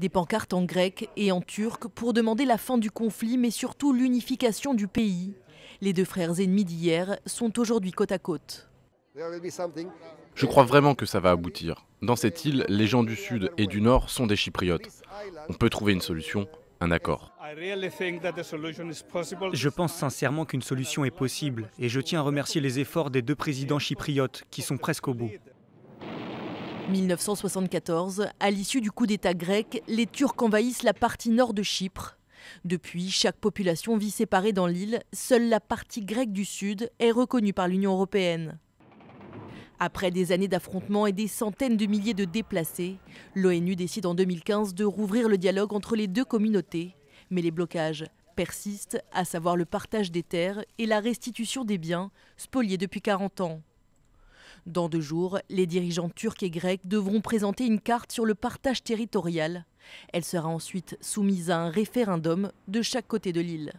Des pancartes en grec et en turc pour demander la fin du conflit, mais surtout l'unification du pays. Les deux frères ennemis d'hier sont aujourd'hui côte à côte. Je crois vraiment que ça va aboutir. Dans cette île, les gens du sud et du nord sont des Chypriotes. On peut trouver une solution, un accord. Je pense sincèrement qu'une solution est possible et je tiens à remercier les efforts des deux présidents chypriotes qui sont presque au bout. 1974, à l'issue du coup d'État grec, les Turcs envahissent la partie nord de Chypre. Depuis, chaque population vit séparée dans l'île, seule la partie grecque du sud est reconnue par l'Union européenne. Après des années d'affrontements et des centaines de milliers de déplacés, l'ONU décide en 2015 de rouvrir le dialogue entre les deux communautés, mais les blocages persistent, à savoir le partage des terres et la restitution des biens spoliés depuis 40 ans. Dans deux jours, les dirigeants turcs et grecs devront présenter une carte sur le partage territorial. Elle sera ensuite soumise à un référendum de chaque côté de l'île.